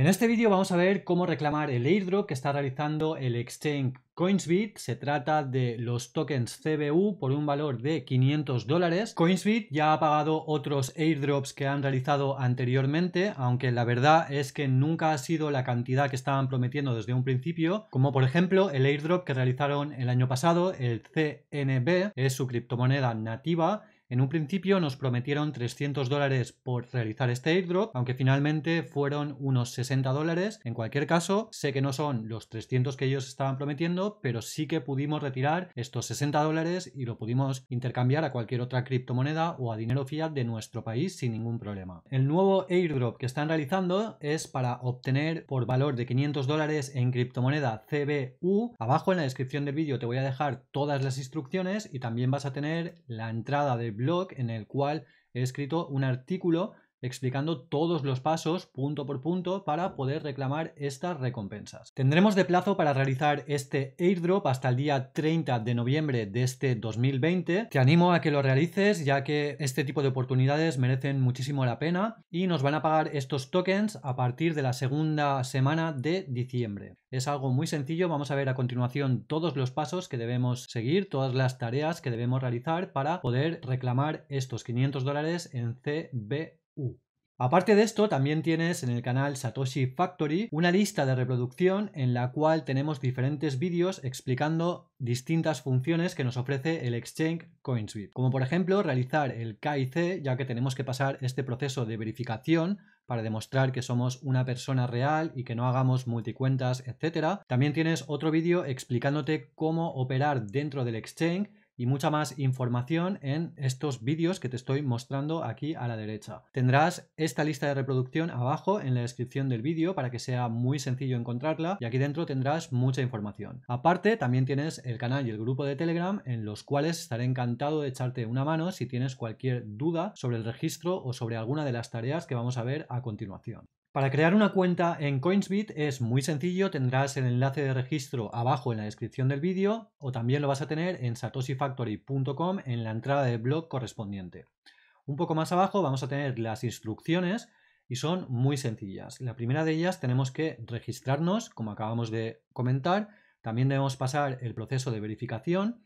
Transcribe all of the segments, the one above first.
En este vídeo vamos a ver cómo reclamar el airdrop que está realizando el exchange Coinsbit. Se trata de los tokens CBU por un valor de 500 dólares. Coinsbit ya ha pagado otros airdrops que han realizado anteriormente, aunque la verdad es que nunca ha sido la cantidad que estaban prometiendo desde un principio, como por ejemplo el airdrop que realizaron el año pasado, el CNB, es su criptomoneda nativa en un principio nos prometieron 300 dólares por realizar este airdrop, aunque finalmente fueron unos 60 dólares. En cualquier caso, sé que no son los 300 que ellos estaban prometiendo, pero sí que pudimos retirar estos 60 dólares y lo pudimos intercambiar a cualquier otra criptomoneda o a dinero fiat de nuestro país sin ningún problema. El nuevo airdrop que están realizando es para obtener por valor de 500 dólares en criptomoneda CBU. Abajo en la descripción del vídeo te voy a dejar todas las instrucciones y también vas a tener la entrada de blog en el cual he escrito un artículo explicando todos los pasos punto por punto para poder reclamar estas recompensas. Tendremos de plazo para realizar este airdrop hasta el día 30 de noviembre de este 2020. Te animo a que lo realices ya que este tipo de oportunidades merecen muchísimo la pena y nos van a pagar estos tokens a partir de la segunda semana de diciembre. Es algo muy sencillo, vamos a ver a continuación todos los pasos que debemos seguir, todas las tareas que debemos realizar para poder reclamar estos 500 dólares en CB Uh. Aparte de esto, también tienes en el canal Satoshi Factory una lista de reproducción en la cual tenemos diferentes vídeos explicando distintas funciones que nos ofrece el exchange CoinSweep, como por ejemplo realizar el KIC, ya que tenemos que pasar este proceso de verificación para demostrar que somos una persona real y que no hagamos multicuentas, etc. También tienes otro vídeo explicándote cómo operar dentro del exchange y mucha más información en estos vídeos que te estoy mostrando aquí a la derecha. Tendrás esta lista de reproducción abajo en la descripción del vídeo para que sea muy sencillo encontrarla y aquí dentro tendrás mucha información. Aparte también tienes el canal y el grupo de Telegram en los cuales estaré encantado de echarte una mano si tienes cualquier duda sobre el registro o sobre alguna de las tareas que vamos a ver a continuación. Para crear una cuenta en Coinsbit es muy sencillo, tendrás el enlace de registro abajo en la descripción del vídeo o también lo vas a tener en satoshifactory.com en la entrada de blog correspondiente. Un poco más abajo vamos a tener las instrucciones y son muy sencillas. La primera de ellas tenemos que registrarnos, como acabamos de comentar, también debemos pasar el proceso de verificación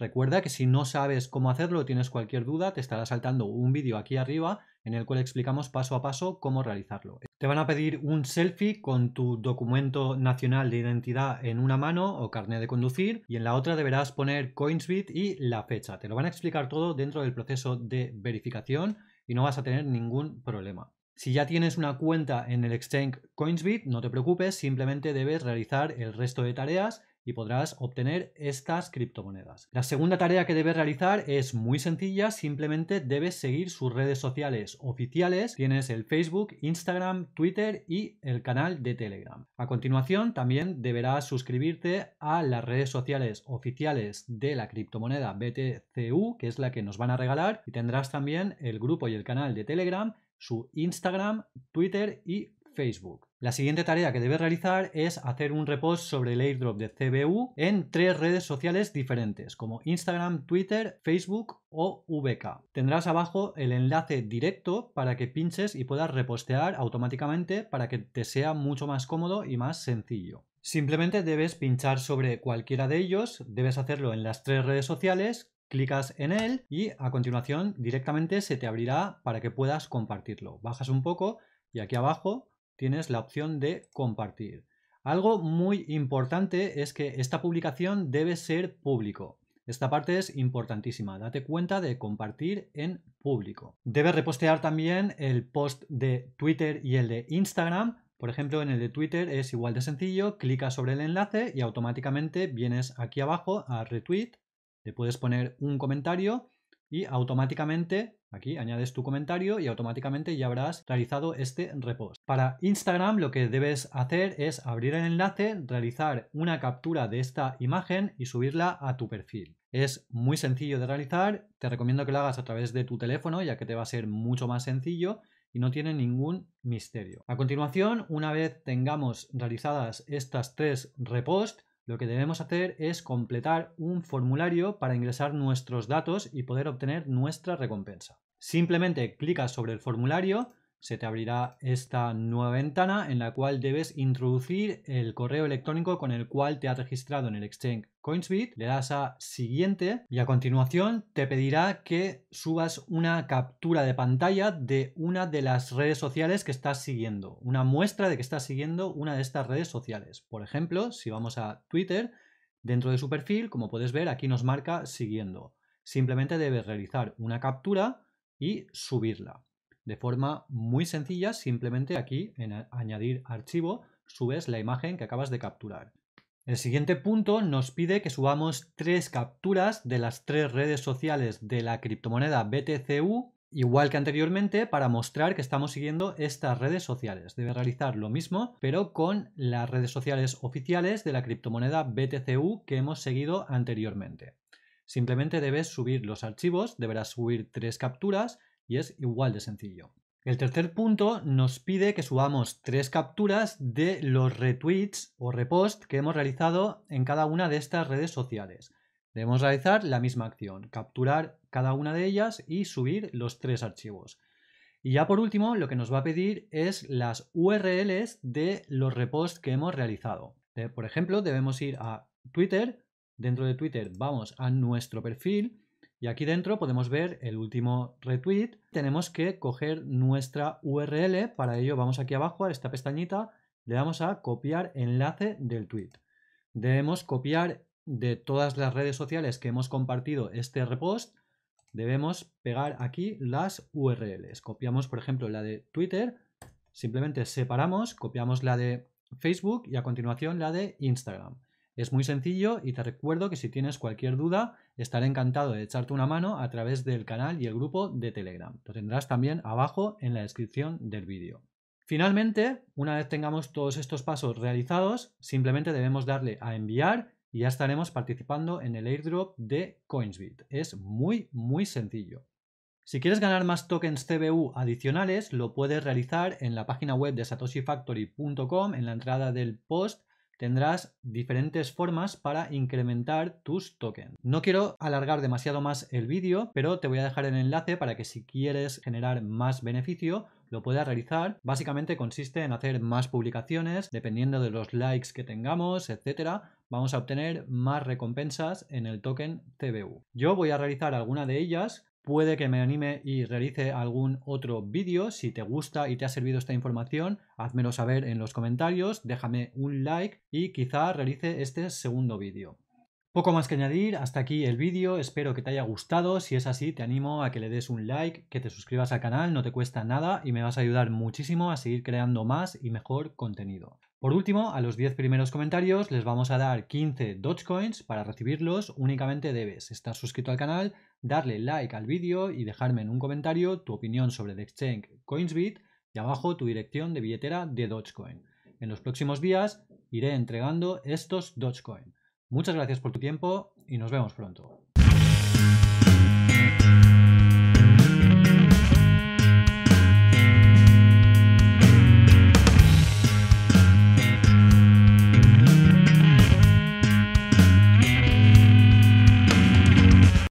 Recuerda que si no sabes cómo hacerlo o tienes cualquier duda, te estará saltando un vídeo aquí arriba en el cual explicamos paso a paso cómo realizarlo. Te van a pedir un selfie con tu documento nacional de identidad en una mano o carnet de conducir y en la otra deberás poner Coinsbit y la fecha. Te lo van a explicar todo dentro del proceso de verificación y no vas a tener ningún problema. Si ya tienes una cuenta en el exchange Coinsbit, no te preocupes, simplemente debes realizar el resto de tareas y podrás obtener estas criptomonedas. La segunda tarea que debes realizar es muy sencilla, simplemente debes seguir sus redes sociales oficiales, tienes el Facebook, Instagram, Twitter y el canal de Telegram. A continuación también deberás suscribirte a las redes sociales oficiales de la criptomoneda BTCU, que es la que nos van a regalar, y tendrás también el grupo y el canal de Telegram su Instagram, Twitter y Facebook. La siguiente tarea que debes realizar es hacer un repost sobre el airdrop de CBU en tres redes sociales diferentes, como Instagram, Twitter, Facebook o VK. Tendrás abajo el enlace directo para que pinches y puedas repostear automáticamente para que te sea mucho más cómodo y más sencillo. Simplemente debes pinchar sobre cualquiera de ellos, debes hacerlo en las tres redes sociales, clicas en él y a continuación directamente se te abrirá para que puedas compartirlo. Bajas un poco y aquí abajo tienes la opción de compartir. Algo muy importante es que esta publicación debe ser público. Esta parte es importantísima. Date cuenta de compartir en público. Debes repostear también el post de Twitter y el de Instagram. Por ejemplo, en el de Twitter es igual de sencillo, clicas sobre el enlace y automáticamente vienes aquí abajo a retweet, le puedes poner un comentario y automáticamente Aquí añades tu comentario y automáticamente ya habrás realizado este repost. Para Instagram lo que debes hacer es abrir el enlace, realizar una captura de esta imagen y subirla a tu perfil. Es muy sencillo de realizar, te recomiendo que lo hagas a través de tu teléfono ya que te va a ser mucho más sencillo y no tiene ningún misterio. A continuación, una vez tengamos realizadas estas tres reposts, lo que debemos hacer es completar un formulario para ingresar nuestros datos y poder obtener nuestra recompensa. Simplemente clicas sobre el formulario se te abrirá esta nueva ventana en la cual debes introducir el correo electrónico con el cual te has registrado en el exchange CoinsBit, le das a siguiente y a continuación te pedirá que subas una captura de pantalla de una de las redes sociales que estás siguiendo, una muestra de que estás siguiendo una de estas redes sociales. Por ejemplo, si vamos a Twitter, dentro de su perfil, como puedes ver, aquí nos marca siguiendo. Simplemente debes realizar una captura y subirla de forma muy sencilla, simplemente aquí en añadir archivo subes la imagen que acabas de capturar. El siguiente punto nos pide que subamos tres capturas de las tres redes sociales de la criptomoneda BTCU, igual que anteriormente, para mostrar que estamos siguiendo estas redes sociales. Debes realizar lo mismo, pero con las redes sociales oficiales de la criptomoneda BTCU que hemos seguido anteriormente. Simplemente debes subir los archivos, deberás subir tres capturas y es igual de sencillo. El tercer punto nos pide que subamos tres capturas de los retweets o reposts que hemos realizado en cada una de estas redes sociales. Debemos realizar la misma acción, capturar cada una de ellas y subir los tres archivos. Y ya por último, lo que nos va a pedir es las URLs de los reposts que hemos realizado. Por ejemplo, debemos ir a Twitter, dentro de Twitter vamos a nuestro perfil y aquí dentro podemos ver el último retweet. Tenemos que coger nuestra URL. Para ello vamos aquí abajo a esta pestañita, le damos a copiar enlace del tweet. Debemos copiar de todas las redes sociales que hemos compartido este repost. Debemos pegar aquí las URLs. Copiamos, por ejemplo, la de Twitter. Simplemente separamos, copiamos la de Facebook y a continuación la de Instagram. Es muy sencillo y te recuerdo que si tienes cualquier duda, estaré encantado de echarte una mano a través del canal y el grupo de Telegram. Lo tendrás también abajo en la descripción del vídeo. Finalmente, una vez tengamos todos estos pasos realizados, simplemente debemos darle a enviar y ya estaremos participando en el airdrop de Coinsbit. Es muy, muy sencillo. Si quieres ganar más tokens CBU adicionales, lo puedes realizar en la página web de satoshifactory.com en la entrada del post tendrás diferentes formas para incrementar tus tokens. No quiero alargar demasiado más el vídeo, pero te voy a dejar el enlace para que si quieres generar más beneficio, lo puedas realizar. Básicamente consiste en hacer más publicaciones, dependiendo de los likes que tengamos, etcétera, vamos a obtener más recompensas en el token CBU. Yo voy a realizar alguna de ellas puede que me anime y realice algún otro vídeo. Si te gusta y te ha servido esta información, házmelo saber en los comentarios, déjame un like y quizá realice este segundo vídeo. Poco más que añadir, hasta aquí el vídeo, espero que te haya gustado, si es así te animo a que le des un like, que te suscribas al canal, no te cuesta nada y me vas a ayudar muchísimo a seguir creando más y mejor contenido. Por último, a los 10 primeros comentarios les vamos a dar 15 Dogecoins. Para recibirlos únicamente debes estar suscrito al canal, darle like al vídeo y dejarme en un comentario tu opinión sobre The exchange Coinsbit y abajo tu dirección de billetera de Dogecoin. En los próximos días iré entregando estos Dogecoin. Muchas gracias por tu tiempo y nos vemos pronto.